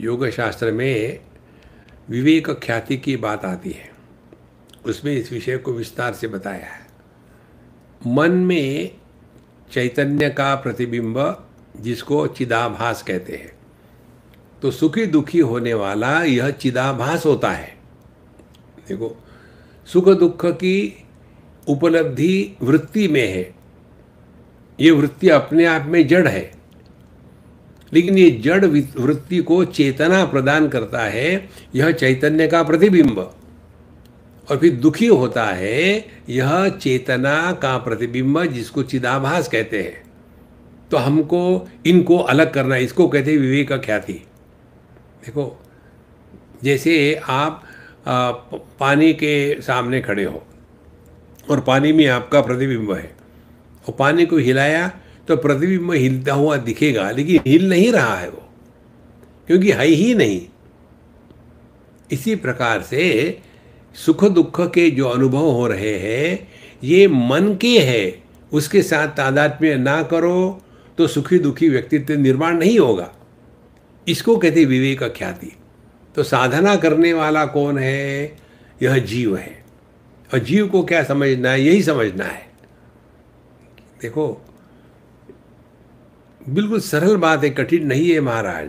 योग शास्त्र में विवेक ख्याति की बात आती है उसमें इस विषय को विस्तार से बताया है मन में चैतन्य का प्रतिबिंब जिसको चिदाभास कहते हैं तो सुखी दुखी होने वाला यह चिदाभास होता है देखो सुख दुख की उपलब्धि वृत्ति में है ये वृत्ति अपने आप में जड़ है लेकिन ये जड़ वृत्ति को चेतना प्रदान करता है यह चैतन्य का प्रतिबिंब और फिर दुखी होता है यह चेतना का प्रतिबिंब जिसको चिदाभास कहते हैं तो हमको इनको अलग करना इसको कहते हैं विवेक ख्याति देखो जैसे आप आ, पानी के सामने खड़े हो और पानी में आपका प्रतिबिंब है और पानी को हिलाया तो प्रतिबिंब हिलता हुआ दिखेगा लेकिन हिल नहीं रहा है वो क्योंकि है ही नहीं इसी प्रकार से सुख दुख के जो अनुभव हो रहे हैं ये मन के है उसके साथ तादात्म्य ना करो तो सुखी दुखी व्यक्तित्व निर्माण नहीं होगा इसको कहते विवेक ख्याति तो साधना करने वाला कौन है यह जीव है और जीव को क्या समझना है यही समझना है देखो बिल्कुल सरल बात है कठिन नहीं है महाराज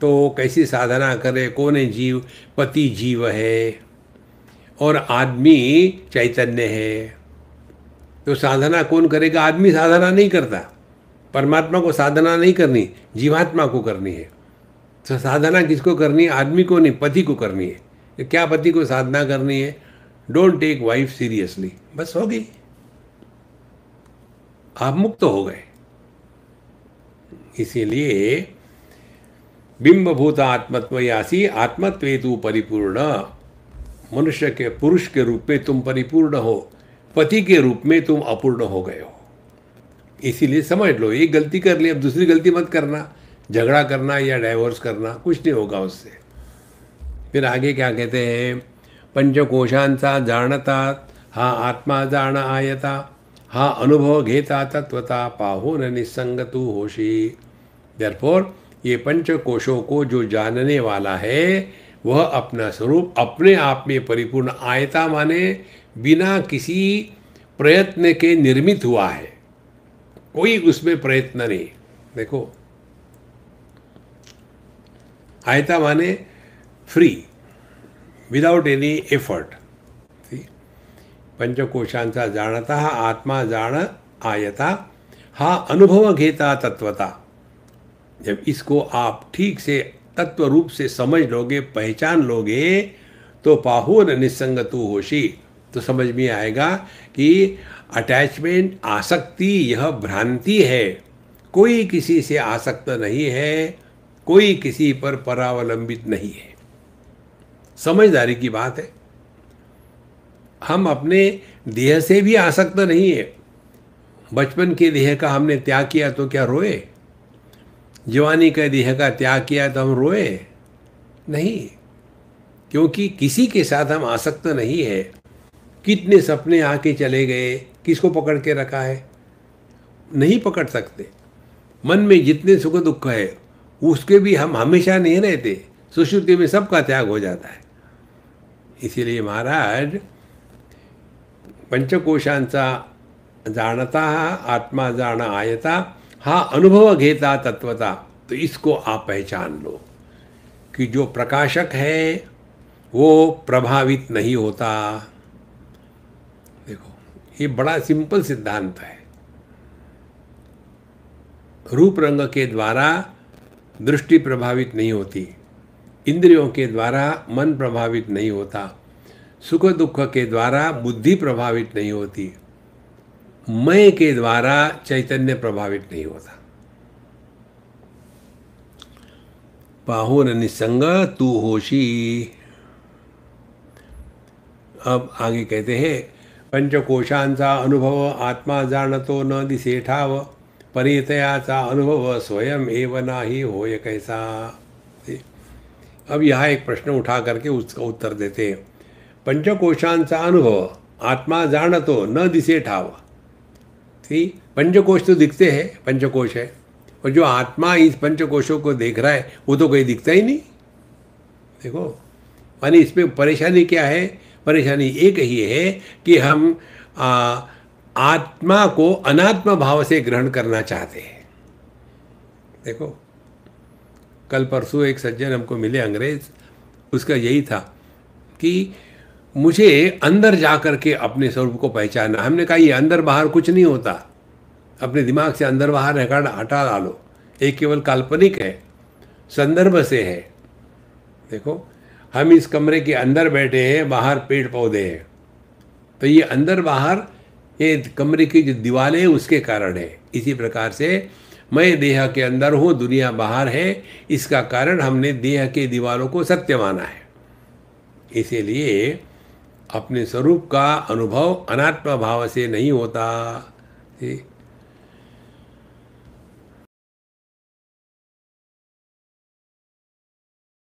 तो कैसी साधना करे कौन है जीव पति जीव है और आदमी चैतन्य है तो साधना कौन करेगा आदमी साधना नहीं करता परमात्मा को साधना नहीं करनी जीवात्मा को करनी है तो साधना किसको करनी है आदमी को नहीं पति को करनी है तो क्या पति को साधना करनी है डोंट टेक वाइफ सीरियसली बस हो गई आप मुक्त हो गए इसीलिए बिंबभूत आत्मत्व यासी तू परिपूर्ण मनुष्य के पुरुष के रूप में तुम परिपूर्ण हो पति के रूप में तुम अपूर्ण हो गए हो इसीलिए समझ लो ये गलती कर ली अब दूसरी गलती मत करना झगड़ा करना या डाइवोर्स करना कुछ नहीं होगा उससे फिर आगे क्या कहते हैं पंचकोशांसा जाणता हा आत्मा जाण आयता हा अनुभव घेता तत्वता पाहो न निसंग तू होशी देयरफॉर ये पंच कोशों को जो जानने वाला है वह अपना स्वरूप अपने आप में परिपूर्ण आयता माने बिना किसी प्रयत्न के निर्मित हुआ है कोई उसमें प्रयत्न नहीं देखो आयता माने फ्री विदाउट एनी एफर्ट पंचकोशांचा जाणता हा आत्मा जाण आयता हा अनुभव घेता तत्वता जब इसको आप ठीक से तत्व रूप से समझ लोगे पहचान लोगे तो पाहुन तू होशी तो समझ में आएगा कि अटैचमेंट आसक्ति यह भ्रांति है कोई किसी से आसक्त नहीं है कोई किसी पर परावलंबित नहीं है समझदारी की बात है हम अपने देह से भी आसक्त नहीं है बचपन के देह का हमने त्याग किया तो क्या रोए जवानी के देह का त्याग किया तो हम रोए नहीं क्योंकि किसी के साथ हम आसक्त नहीं है कितने सपने आके चले गए किसको पकड़ के रखा है नहीं पकड़ सकते मन में जितने सुख दुख है उसके भी हम हमेशा नहीं रहते सुश्रुति में सबका त्याग हो जाता है इसीलिए महाराज पंचकोशांचा जाणता हा आत्मा जाणा आयता हा अनुभव घेता तत्वता तो इसको आप पहचान लो कि जो प्रकाशक है वो प्रभावित नहीं होता देखो ये बड़ा सिंपल सिद्धांत है रूप रंग के द्वारा दृष्टि प्रभावित नहीं होती इंद्रियों के द्वारा मन प्रभावित नहीं होता सुख दुख के द्वारा बुद्धि प्रभावित नहीं होती मय के द्वारा चैतन्य प्रभावित नहीं होता पाहुर निसंग तू होशी अब आगे कहते हैं पंचकोशांचा अनुभव आत्मा जाणतो न दिसे ठाव परितयाचा अनुभव स्वयं एव नाही होय कैसा अब यहाँ एक प्रश्न उठा करके उसका उत्तर देते हैं पंचकोशांचा अनुभव आत्मा जाणतो न दिसे ठाव थी पंचकोश तो दिखते हैं पंचकोश है और जो आत्मा इस पंचकोशों को देख रहा है वो तो कोई दिखता ही नहीं देखो मानी इसमें परेशानी क्या है परेशानी एक ही है कि हम आ, आत्मा को अनात्मा भाव से ग्रहण करना चाहते हैं देखो कल परसों एक सज्जन हमको मिले अंग्रेज उसका यही था कि मुझे अंदर जा कर के अपने स्वरूप को पहचाना हमने कहा ये अंदर बाहर कुछ नहीं होता अपने दिमाग से अंदर बाहर रिकॉर्ड हटा डालो ये केवल काल्पनिक है संदर्भ से है देखो हम इस कमरे के अंदर बैठे हैं बाहर पेड़ पौधे हैं तो ये अंदर बाहर ये कमरे की जो दीवारें हैं उसके कारण है इसी प्रकार से मैं देह के अंदर हूँ दुनिया बाहर है इसका कारण हमने देह के दीवारों को सत्य माना है इसीलिए अपने स्वरूप का अनुभव अनात्मा भाव से नहीं होता